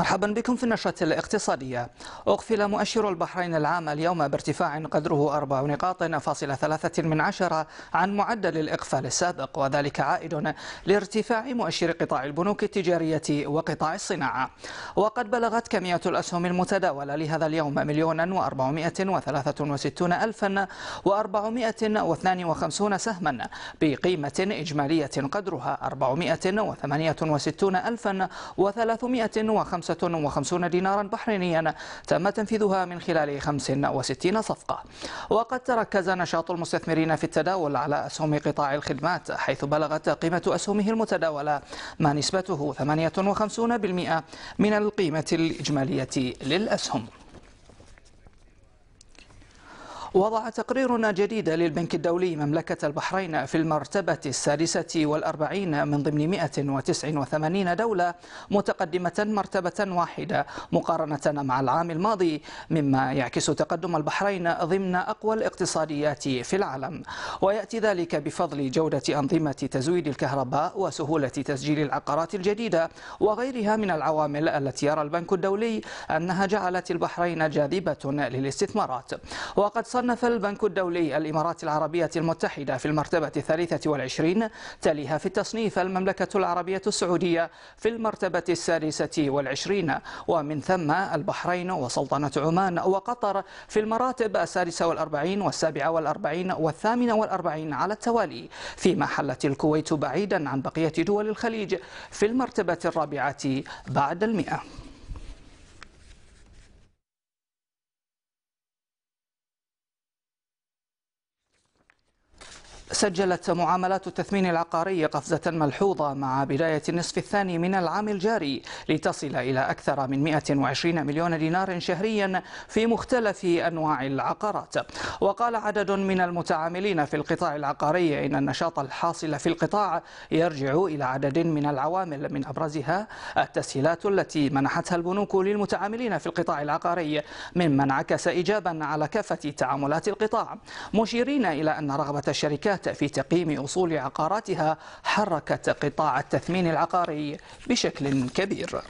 مرحبا بكم في النشرة الاقتصادية أقفل مؤشر البحرين العام اليوم بارتفاع قدره أربع نقاط فاصل ثلاثة من عشرة عن معدل الإقفال السابق وذلك عائد لارتفاع مؤشر قطاع البنوك التجارية وقطاع الصناعة وقد بلغت كمية الأسهم المتداولة لهذا اليوم مليون وأربعمائة وثلاثة وستون ألفا وأربعمائة واثنان وخمسون سهما بقيمة إجمالية قدرها أربعمائة وثمانية وستون ألفا وثلاثمائة وخمسة 155 دينارا بحرينيا تم تنفيذها من خلال 65 صفقة وقد تركز نشاط المستثمرين في التداول على أسهم قطاع الخدمات حيث بلغت قيمة أسهمه المتداولة ما نسبته 58% من القيمة الإجمالية للأسهم وضع تقريرنا جديد للبنك الدولي مملكة البحرين في المرتبة السادسة والأربعين من ضمن 189 دولة متقدمة مرتبة واحدة مقارنة مع العام الماضي مما يعكس تقدم البحرين ضمن أقوى الاقتصاديات في العالم ويأتي ذلك بفضل جودة أنظمة تزويد الكهرباء وسهولة تسجيل العقارات الجديدة وغيرها من العوامل التي يرى البنك الدولي أنها جعلت البحرين جاذبة للاستثمارات وقد صار صنف البنك الدولي الإمارات العربية المتحدة في المرتبة الثالثة والعشرين تليها في التصنيف المملكة العربية السعودية في المرتبة السادسة والعشرين ومن ثم البحرين وسلطنة عمان وقطر في المراتب السادسة والأربعين والسابعة والأربعين والثامنة والأربعين على التوالي فيما حلت الكويت بعيدا عن بقية دول الخليج في المرتبة الرابعة بعد المئة سجلت معاملات التثمين العقاري قفزة ملحوظة مع بداية النصف الثاني من العام الجاري لتصل إلى أكثر من 120 مليون دينار شهريا في مختلف أنواع العقارات وقال عدد من المتعاملين في القطاع العقاري إن النشاط الحاصل في القطاع يرجع إلى عدد من العوامل من أبرزها التسهيلات التي منحتها البنوك للمتعاملين في القطاع العقاري مما انعكس إيجابا على كافة تعاملات القطاع مشيرين إلى أن رغبة الشركات في تقييم أصول عقاراتها حركت قطاع التثمين العقاري بشكل كبير